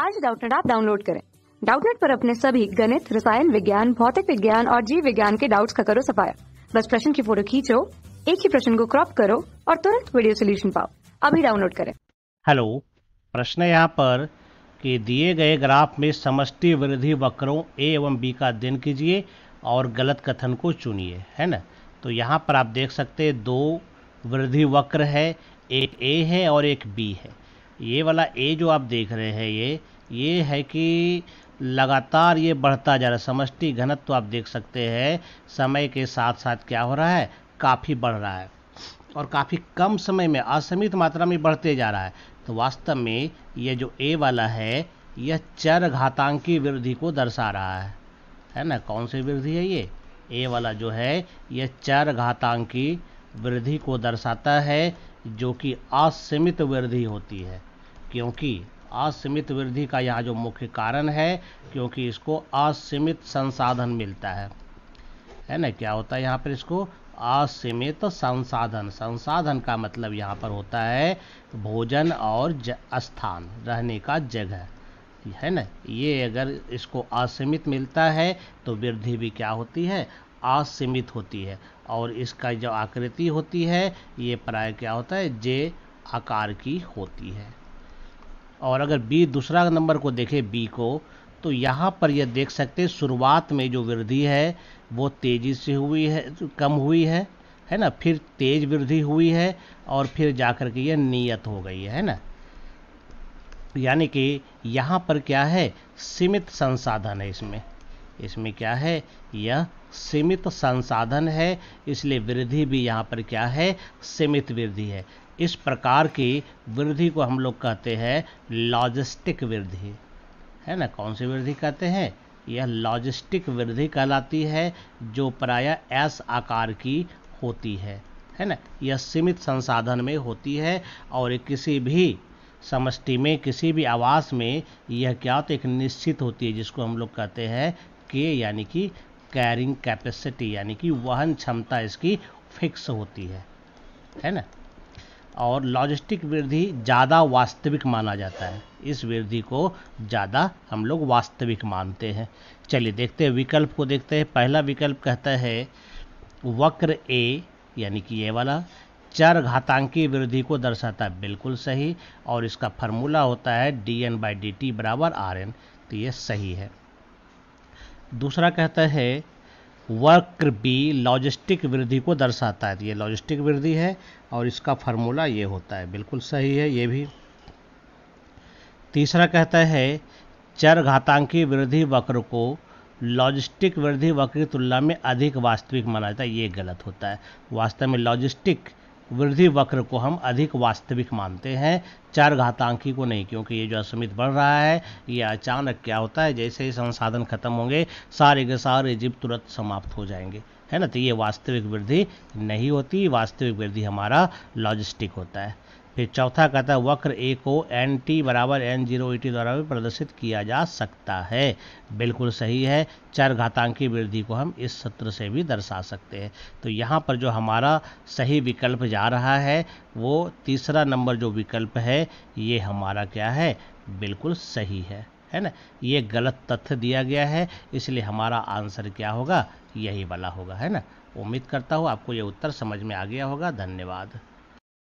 आज डाउटनेट आप डाउनलोड करें डाउटनेट पर अपने सभी गणित रसायन विज्ञान भौतिक विज्ञान और जीव विज्ञान के डाउट्स का करो सफाया बस प्रश्न की फोटो खींचो एक ही प्रश्न को क्रॉप करो और तुरंत वीडियो सोल्यूशन पाओ अभी डाउनलोड करें हेलो प्रश्न यहाँ पर कि दिए गए ग्राफ में समष्टि वृद्धि वक्रों ए एवं बी का अध्ययन कीजिए और गलत कथन को चुनिए है ना तो यहाँ पर आप देख सकते हैं दो वृद्धि वक्र है एक ए है और एक बी है ये वाला ए जो आप देख रहे हैं ये ये है कि लगातार ये बढ़ता जा रहा है समष्टि घनत्व तो आप देख सकते हैं समय के साथ साथ क्या हो रहा है काफ़ी बढ़ रहा है और काफ़ी कम समय में असीमित मात्रा में बढ़ते जा रहा है तो वास्तव में ये जो ए वाला है यह चर घातांकी वृद्धि को दर्शा रहा है है ना कौन सी वृद्धि है ये ए वाला जो है यह चर घातांकी वृद्धि को दर्शाता है जो कि असीमित वृद्धि होती है क्योंकि असीमित वृद्धि का यहाँ जो मुख्य कारण है क्योंकि इसको असीमित संसाधन मिलता है है ना क्या होता है यहाँ पर इसको असीमित संसाधन संसाधन का मतलब यहाँ पर होता है भोजन और स्थान रहने का जगह है ना ये अगर इसको असीमित मिलता है तो वृद्धि भी क्या होती है असीमित होती है और इसका जो आकृति होती है ये प्राय क्या होता है जे आकार की होती है और अगर बी दूसरा नंबर को देखें बी को तो यहाँ पर यह देख सकते हैं शुरुआत में जो वृद्धि है वो तेज़ी से हुई है कम हुई है है ना फिर तेज वृद्धि हुई है और फिर जाकर के यह नियत हो गई है ना यानी कि यहाँ पर क्या है सीमित संसाधन है इसमें इसमें क्या है यह सीमित संसाधन है इसलिए वृद्धि भी यहाँ पर क्या है सीमित वृद्धि है इस प्रकार की वृद्धि को हम लोग कहते हैं लॉजिस्टिक वृद्धि है ना कौन सी वृद्धि कहते हैं यह लॉजिस्टिक वृद्धि कहलाती है जो प्राय एस आकार की होती है है ना यह सीमित संसाधन में होती है और किसी भी समष्टि में किसी भी आवास में यह क्या तो एक निश्चित होती है जिसको हम लोग कहते हैं के यानी कि कैरिंग कैपेसिटी यानी कि वहन क्षमता इसकी फिक्स होती है है ना और लॉजिस्टिक वृद्धि ज़्यादा वास्तविक माना जाता है इस वृद्धि को ज़्यादा हम लोग वास्तविक मानते हैं चलिए देखते हैं विकल्प को देखते हैं पहला विकल्प कहता है वक्र ए यानी कि ये वाला चर घातांकी वृद्धि को दर्शाता है बिल्कुल सही और इसका फार्मूला होता है D N by D T बराबर आर एन तो ये सही है दूसरा कहता है वक्र बी लॉजिस्टिक वृद्धि को दर्शाता है तो ये लॉजिस्टिक वृद्धि है और इसका फार्मूला ये होता है बिल्कुल सही है ये भी तीसरा कहता है चर घातांकी वृद्धि वक्र को लॉजिस्टिक वृद्धि वक्र की तुलना में अधिक वास्तविक माना जाता है ये गलत होता है वास्तव में लॉजिस्टिक वृद्धि वक्र को हम अधिक वास्तविक मानते हैं चार घातांकी को नहीं क्योंकि ये जो असमित बढ़ रहा है ये अचानक क्या होता है जैसे ही संसाधन खत्म होंगे सारे के सारे जीव तुरंत समाप्त हो जाएंगे है ना तो ये वास्तविक वृद्धि नहीं होती वास्तविक वृद्धि हमारा लॉजिस्टिक होता है फिर चौथा कहता है वक्र ए को एन टी बराबर एन जीरो ई टी द्वारा भी प्रदर्शित किया जा सकता है बिल्कुल सही है चर घातांकी वृद्धि को हम इस सत्र से भी दर्शा सकते हैं तो यहाँ पर जो हमारा सही विकल्प जा रहा है वो तीसरा नंबर जो विकल्प है ये हमारा क्या है बिल्कुल सही है है ना ये गलत तथ्य दिया गया है इसलिए हमारा आंसर क्या होगा यही वाला होगा है ना उम्मीद करता हूँ आपको ये उत्तर समझ में आ गया होगा धन्यवाद